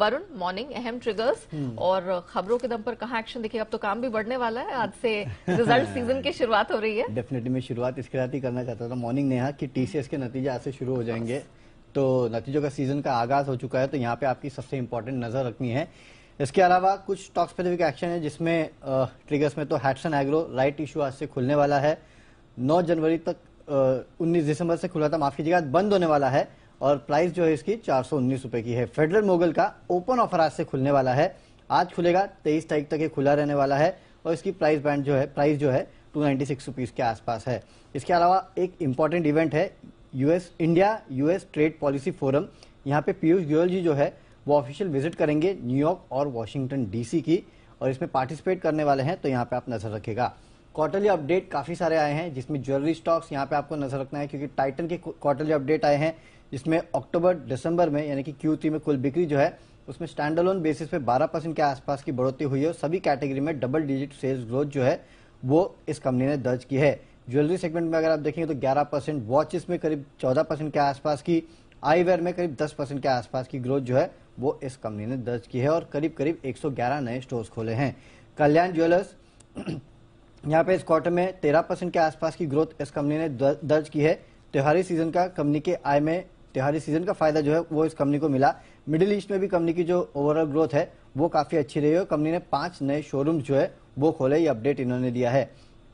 Varun morning अहम triggers hmm. और खबरों के दम पर कहा एक्शन देखिए अब तो काम भी बढ़ने वाला है आज से रिजल्ट सीजन की शुरुआत हो रही है डेफिनेटली मैं शुरुआत इसके साथ ही करना चाहता था मॉर्निंग नेहा की टीसीएस के नतीजे आज से शुरू हो जाएंगे तो नतीजों का सीजन का आगाज हो चुका है तो यहाँ पे आपकी सबसे इम्पोर्टेंट नजर रखनी है इसके अलावा कुछ स्टॉक स्पेसिफिक एक्शन है जिसमें ट्रिगर्स में तो हैटसन एग्रो राइट इश्यू आज से खुलने वाला है 9 जनवरी तक उन्नीस दिसंबर से खुला था माफ कीजिएगा बंद होने वाला है और प्राइस जो है इसकी चार सौ उन्नीस की है फेडरल मोगल का ओपन ऑफर आज से खुलने वाला है आज खुलेगा तेईस तारीख तक ये खुला रहने वाला है और इसकी प्राइस बैंड जो है प्राइस जो है टू नाइन्टी सिक्स के आसपास है इसके अलावा एक इम्पॉर्टेंट इवेंट है US India US trade policy forum यहाँ पे पीयूष गोयल जी जो है वो ऑफिशियल विजिट करेंगे न्यूयॉर्क और वॉशिंगटन डीसी की और इसमें पार्टिसिपेट करने वाले हैं तो यहाँ पे आप नजर रखेगा क्वार्टरली अपडेट काफी सारे आए हैं जिसमें ज्वेलरी स्टॉक्स यहाँ पे आपको नजर रखना है क्योंकि टाइटन के क्वार्टरली अपडेट आए हैं जिसमें अक्टूबर दिसंबर में यानी कि क्यू में कुल बिक्री जो है उसमें स्टैंडलोन बेसिस पे 12 परसेंट के आसपास की बढ़ोतरी हुई है और सभी कैटेगरी में डबल डिजिट सेल्स ग्रोथ जो है वो इस कंपनी ने दर्ज की है ज्वेलरी सेगमेंट में अगर आप देखेंगे तो 11 परसेंट वॉचेस में करीब 14 परसेंट के आसपास की आईवेयर में करीब 10 परसेंट के आसपास की ग्रोथ जो है वो इस कंपनी ने दर्ज की है और करीब करीब एक नए स्टोर्स खोले हैं कल्याण ज्वेलर्स यहाँ पे इस क्वार्टर में तेरह परसेंट के आसपास की ग्रोथ इस कंपनी ने दर्ज की है त्योहारी सीजन का कंपनी के आय में त्योहारी सीजन का फायदा जो है वो इस कंपनी को मिला मिडिल ईस्ट में भी कंपनी की जो ओवरऑल ग्रोथ है वो काफी अच्छी रही है कंपनी ने पांच नए शोरूम जो है वो खोले ये अपडेट इन्होंने दिया है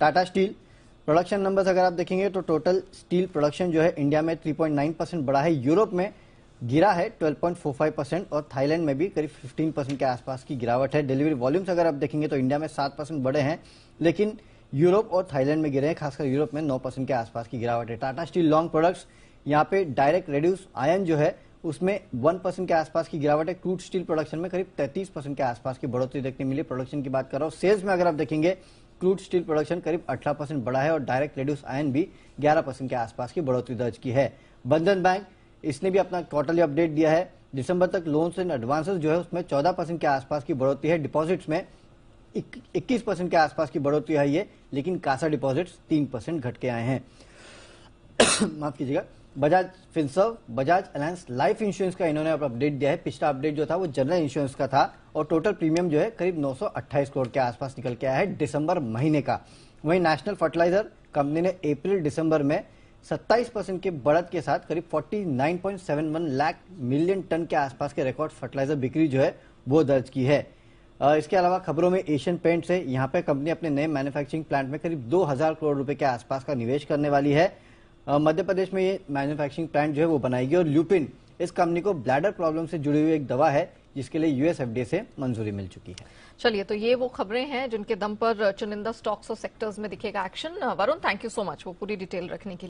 टाटा स्टील प्रोडक्शन नंबर्स अगर आप देखेंगे तो टोटल स्टील प्रोडक्शन जो है इंडिया में 3.9 परसेंट बढ़ा है यूरोप में गिरा है 12.45 परसेंट और थाईलैंड में भी करीब 15 परसेंट के आसपास की गिरावट है डिलीवरी वॉल्यूम्स अगर आप देखेंगे तो इंडिया में 7 परसेंट बढ़े हैं लेकिन यूरोप और थाईलैंड में गिरे हैं खासकर यूरोप में 9 परसेंट के आसपास की गिरावट है टाटा स्टील लॉन्ग प्रोडक्ट्स यहाँ पे डायरेक्ट रेड्यूस आयन जो है उसमें वन परसेंट के आसपास की गिरावट है क्रूड स्टील प्रोडक्शन में करीब तैतीस परसेंट के आसपास की बढ़ोतरी देखने मिली प्रोडक्शन की बात कर रहा हूँ सेल्स में अगर आप देखेंगे क्रूड स्टील प्रोडक्शन करीब अठारह परसेंट बढ़ा है और डायरेक्ट रेड्यूस आयन भी ग्यारह परसेंट के आसपास की बढ़ोतरी दर्ज की है बंधन बैंक इसने भी अपना क्वार्टरली अपडेट दिया है दिसंबर तक लोन्स एंड एडवांसेस जो है उसमें 14 परसेंट के आसपास की बढ़ोतरी है डिपॉजिट्स में 21 परसेंट के आसपास की बढ़ोतरी है ये लेकिन कासा डिपॉजिट्स 3 परसेंट घट के आए हैं माफ कीजिएगा Bajaj Finserv Bajaj Allianz life insurance का इन्होंने अपडेट दिया है पिछला अपडेट जो था वो जनरल इंश्योरेंस का था और टोटल प्रीमियम जो है करीब नौ करोड़ के आसपास निकल के आया है दिसंबर महीने का वहीं नेशनल फर्टिलाइजर कंपनी ने अप्रैल दिसंबर में सत्ताईस परसेंट के बढ़त के साथ करीब 49.71 लाख मिलियन टन के आसपास के रिकॉर्ड फर्टिलाइजर बिक्री जो है वो दर्ज की है इसके अलावा खबरों में एशियन पेंट से यहाँ पे कंपनी अपने नए मैन्युफैक्चरिंग प्लांट में करीब 2000 करोड़ रुपए के आसपास का निवेश करने वाली है मध्य प्रदेश में ये मैन्युफैक्चरिंग प्लांट जो है वो बनाएगी और ल्यूपिन इस कंपनी को ब्लैडर प्रॉब्लम से जुड़ी हुई एक दवा है जिसके लिए यूएस से मंजूरी मिल चुकी है चलिए तो ये वो खबरें हैं जिनके दम पर चुनिंदा स्टॉक्स और सेक्टर्स में दिखेगा action Varun thank you so much वो पूरी डिटेल रखने के लिए